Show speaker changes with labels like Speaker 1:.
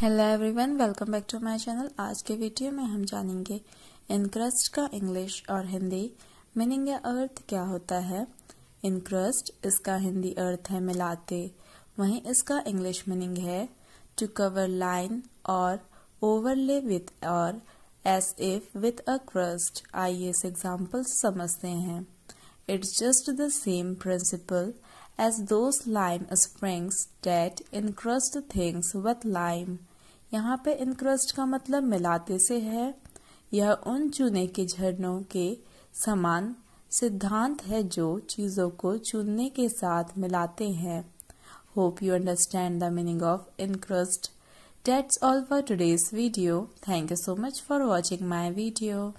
Speaker 1: hello everyone welcome back to my channel आज के video में हम जानेंगे इनक्रस्ट का इंग्लिश और हिंदी मीनिंग या अर्थ क्या होता है इनक्रस्ट इसका हिंदी अर्थ है मिलाते वहीं इसका इंग्लिश मीनिंग है टू कवर लाइन और ओवरले विथ और as if with a crust आइए इस एग्जांपल समझते हैं it's just the same principle as do lime springs that encrust things with lime यहाँ पे encrust का मतलब मिलाते से है यह उन चूने के झरनों के समान सिद्धांत है जो चीजों को चुनने के साथ मिलाते हैं hope you understand the meaning of encrust that's all for today's video thank you so much for watching my video